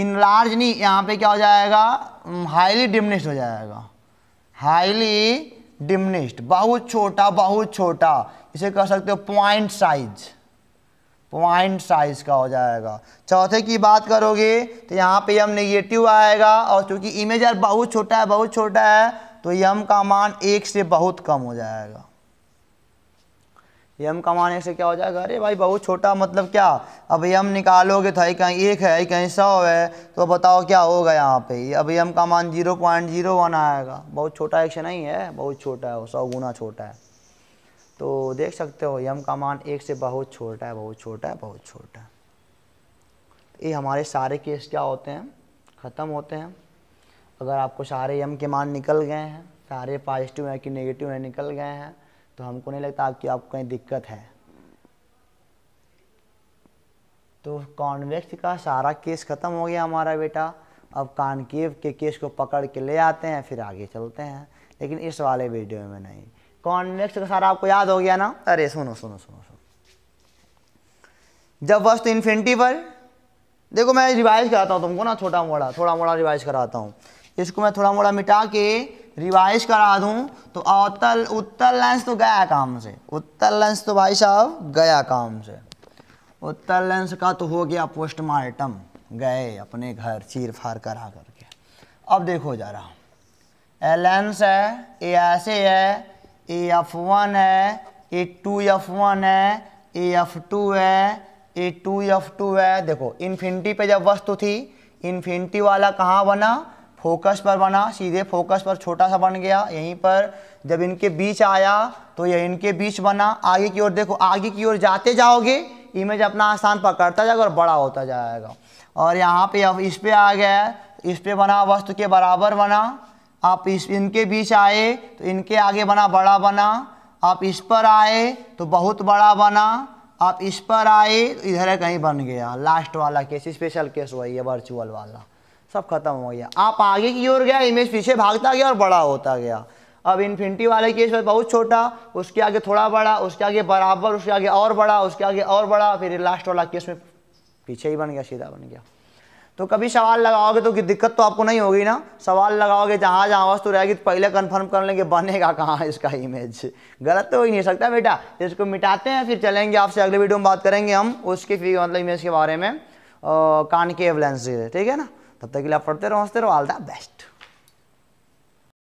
इनलार्ज नहीं यहाँ पे क्या हो जाएगा हाईली डिमनिश्ड हो जाएगा हाईली डिमनिश्ड बहुत छोटा बहुत छोटा इसे कह सकते हो पॉइंट साइज़ पॉइंट साइज का हो जाएगा चौथे की बात करोगे तो यहाँ पे यम नेगेटिव आएगा और क्योंकि इमेज यार बहुत छोटा है बहुत छोटा है तो यम का मान एक से बहुत कम हो जाएगा यम का मान एक से क्या हो जाएगा अरे भाई बहुत छोटा मतलब क्या अब यम निकालोगे तो कहीं एक है कहीं सौ है तो बताओ क्या होगा यहाँ पे अब यम का मान जीरो पॉइंट जीरो वन आएगा बहुत छोटा एक से नहीं है बहुत छोटा है सौ गुना छोटा है तो देख सकते हो यम का मान एक से बहुत छोटा है बहुत छोटा है बहुत छोटा है ये हमारे सारे केस क्या होते हैं ख़त्म होते हैं अगर आपको सारे यम के मान निकल गए हैं सारे पॉजिटिव हैं कि नेगेटिव हैं निकल गए हैं तो हमको नहीं लगता कि आपको कहीं दिक्कत है तो कॉन्वेक्स का सारा केस ख़त्म हो गया हमारा बेटा अब कानकेव के केस को पकड़ के ले आते हैं फिर आगे चलते हैं लेकिन इस वाले वीडियो में नहीं कॉन्वेक्स का सारा आपको याद हो गया ना अरे सुनो सुनो सुनो सुनो जब वस्तु इन्फिनिटी पर देखो मैं रिवाइज कराता हूँ तुमको ना छोटा मोड़ा थोड़ा मोड़ा रिवाइज कराता हूँ इसको मैं थोड़ा मोड़ा मिटा के रिवाइज करा दूँ तो अवतल उत्तर लेंस तो गया काम से उत्तर लेंस तो भाई साहब गया काम से उत्तर लेंस का तो हो गया पोस्टमार्टम गए अपने घर चीर फाड़ करा करके अब देखो जा रहा एलेंस है ए ऐसे है ए एफ वन है ए टू एफ वन है ए एफ टू है ए टू एफ टू है देखो इन्फिनिटी पे जब वस्तु थी इन्फिनिटी वाला कहाँ बना फोकस पर बना सीधे फोकस पर छोटा सा बन गया यहीं पर जब इनके बीच आया तो ये इनके बीच बना आगे की ओर देखो आगे की ओर जाते जाओगे इमेज अपना आसान पकड़ता जाएगा और बड़ा होता जाएगा और यहाँ पे इस पर आ गया इस पर बना वस्तु के बराबर बना आप इस इनके बीच आए तो इनके आगे बना बड़ा बना आप इस पर आए तो बहुत बड़ा बना आप इस पर आए तो इधर है कहीं बन गया लास्ट वाला केस स्पेशल केस वही है वर्चुअल वाला सब खत्म हो गया आप आगे की ओर गया इमेज पीछे भागता गया और बड़ा होता गया अब इन्फिनिटी वाले केस में बहुत छोटा उसके आगे थोड़ा बड़ा उसके आगे बराबर उसके आगे और बड़ा उसके आगे और बड़ा फिर लास्ट वाला केस में पीछे ही बन गया सीधा बन गया तो कभी सवाल लगाओगे तो कि दिक्कत तो आपको नहीं होगी ना सवाल लगाओगे जहाँ जहाँ वस्तु रहेगी तो पहले कंफर्म कर लेंगे बनेगा कहाँ इसका इमेज गलत तो हो ही नहीं सकता बेटा इसको मिटाते हैं फिर चलेंगे आपसे अगले वीडियो में बात करेंगे हम उसके फिर मतलब इमेज के बारे में कान के एवलेंस ठीक है ना तब तक के लिए आप पढ़ते रहो हंसते रहो ऑल द बेस्ट